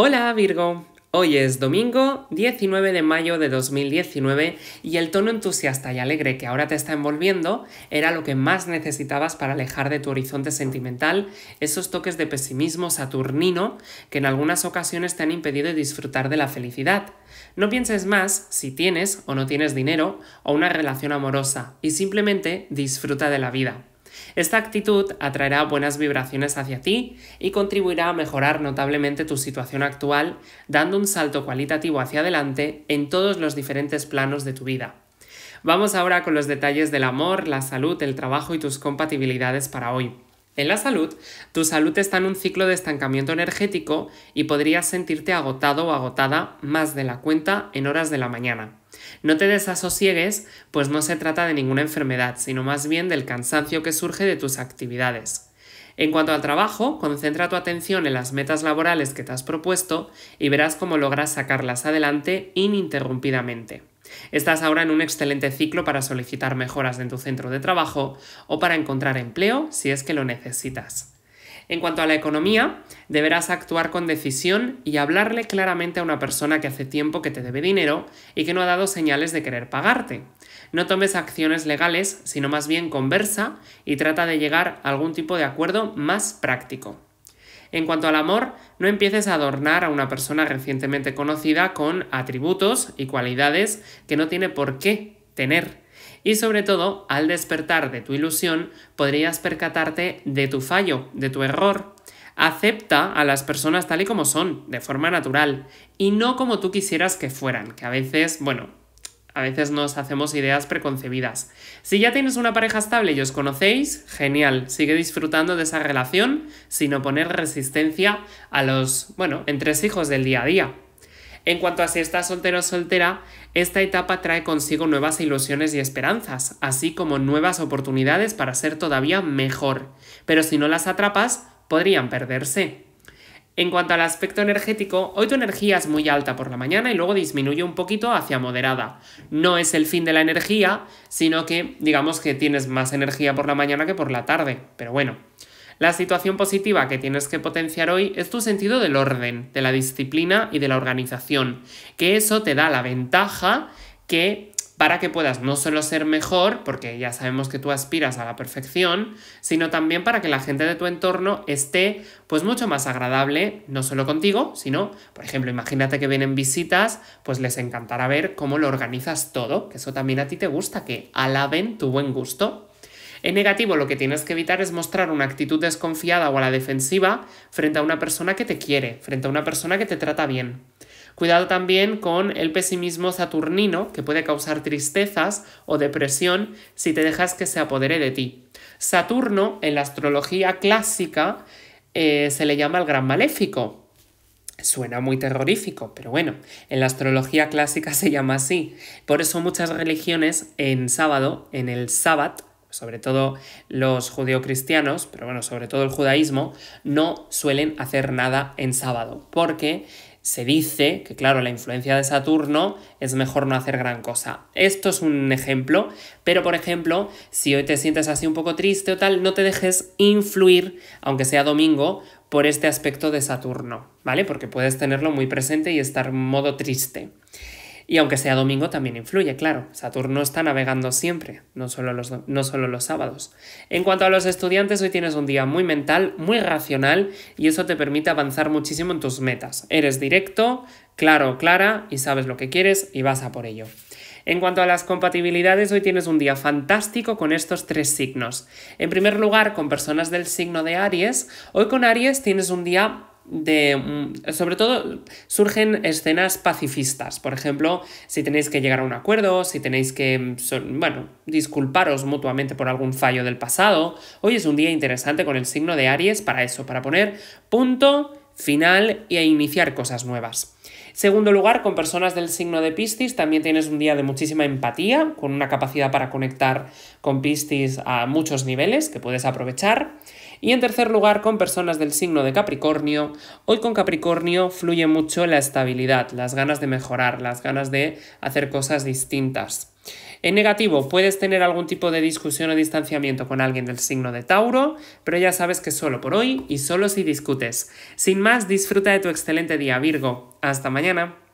Hola Virgo, hoy es domingo 19 de mayo de 2019 y el tono entusiasta y alegre que ahora te está envolviendo era lo que más necesitabas para alejar de tu horizonte sentimental esos toques de pesimismo saturnino que en algunas ocasiones te han impedido disfrutar de la felicidad. No pienses más si tienes o no tienes dinero o una relación amorosa y simplemente disfruta de la vida. Esta actitud atraerá buenas vibraciones hacia ti y contribuirá a mejorar notablemente tu situación actual, dando un salto cualitativo hacia adelante en todos los diferentes planos de tu vida. Vamos ahora con los detalles del amor, la salud, el trabajo y tus compatibilidades para hoy. En la salud, tu salud está en un ciclo de estancamiento energético y podrías sentirte agotado o agotada más de la cuenta en horas de la mañana. No te desasosiegues, pues no se trata de ninguna enfermedad, sino más bien del cansancio que surge de tus actividades. En cuanto al trabajo, concentra tu atención en las metas laborales que te has propuesto y verás cómo logras sacarlas adelante ininterrumpidamente. Estás ahora en un excelente ciclo para solicitar mejoras en tu centro de trabajo o para encontrar empleo si es que lo necesitas. En cuanto a la economía, deberás actuar con decisión y hablarle claramente a una persona que hace tiempo que te debe dinero y que no ha dado señales de querer pagarte. No tomes acciones legales, sino más bien conversa y trata de llegar a algún tipo de acuerdo más práctico. En cuanto al amor, no empieces a adornar a una persona recientemente conocida con atributos y cualidades que no tiene por qué tener y sobre todo, al despertar de tu ilusión, podrías percatarte de tu fallo, de tu error. Acepta a las personas tal y como son, de forma natural, y no como tú quisieras que fueran, que a veces, bueno, a veces nos hacemos ideas preconcebidas. Si ya tienes una pareja estable y os conocéis, genial, sigue disfrutando de esa relación sin poner resistencia a los, bueno, hijos del día a día. En cuanto a si estás soltero o soltera, esta etapa trae consigo nuevas ilusiones y esperanzas, así como nuevas oportunidades para ser todavía mejor, pero si no las atrapas, podrían perderse. En cuanto al aspecto energético, hoy tu energía es muy alta por la mañana y luego disminuye un poquito hacia moderada. No es el fin de la energía, sino que digamos que tienes más energía por la mañana que por la tarde, pero bueno. La situación positiva que tienes que potenciar hoy es tu sentido del orden, de la disciplina y de la organización, que eso te da la ventaja que para que puedas no solo ser mejor, porque ya sabemos que tú aspiras a la perfección, sino también para que la gente de tu entorno esté pues mucho más agradable, no solo contigo, sino, por ejemplo, imagínate que vienen visitas, pues les encantará ver cómo lo organizas todo, que eso también a ti te gusta, que alaben tu buen gusto. En negativo, lo que tienes que evitar es mostrar una actitud desconfiada o a la defensiva frente a una persona que te quiere, frente a una persona que te trata bien. Cuidado también con el pesimismo saturnino, que puede causar tristezas o depresión si te dejas que se apodere de ti. Saturno, en la astrología clásica, eh, se le llama el gran maléfico. Suena muy terrorífico, pero bueno, en la astrología clásica se llama así. Por eso muchas religiones en sábado, en el sábado, sobre todo los judeocristianos, pero bueno, sobre todo el judaísmo, no suelen hacer nada en sábado, porque se dice que, claro, la influencia de Saturno es mejor no hacer gran cosa. Esto es un ejemplo, pero por ejemplo, si hoy te sientes así un poco triste o tal, no te dejes influir, aunque sea domingo, por este aspecto de Saturno, ¿vale? Porque puedes tenerlo muy presente y estar en modo triste. Y aunque sea domingo también influye, claro, Saturno está navegando siempre, no solo, los, no los sábados. En cuanto a los estudiantes, hoy tienes un día muy mental, muy racional y eso te permite avanzar muchísimo en tus metas. Eres directo, claro clara y sabes lo que quieres y vas a por ello. En cuanto a las compatibilidades, hoy tienes un día fantástico con estos tres signos. En primer lugar, con personas del signo de Aries. Hoy con Aries tienes un día de... Mm, sobre todo surgen escenas pacifistas, por ejemplo, si tenéis que llegar a un acuerdo, si tenéis que, mm, bueno, disculparos mutuamente por algún fallo del pasado, hoy es un día interesante con el signo de Aries para eso, para poner punto final e iniciar cosas nuevas. Segundo lugar, con personas del signo de Piscis también tienes un día de muchísima empatía, con una capacidad para conectar con Piscis a muchos niveles que puedes aprovechar. Y en tercer lugar, con personas del signo de Capricornio, hoy con Capricornio fluye mucho la estabilidad, las ganas de mejorar, las ganas de hacer cosas distintas. En negativo, puedes tener algún tipo de discusión o distanciamiento con alguien del signo de Tauro, pero ya sabes que solo por hoy y solo si discutes. Sin más, disfruta de tu excelente día, Virgo. Hasta mañana.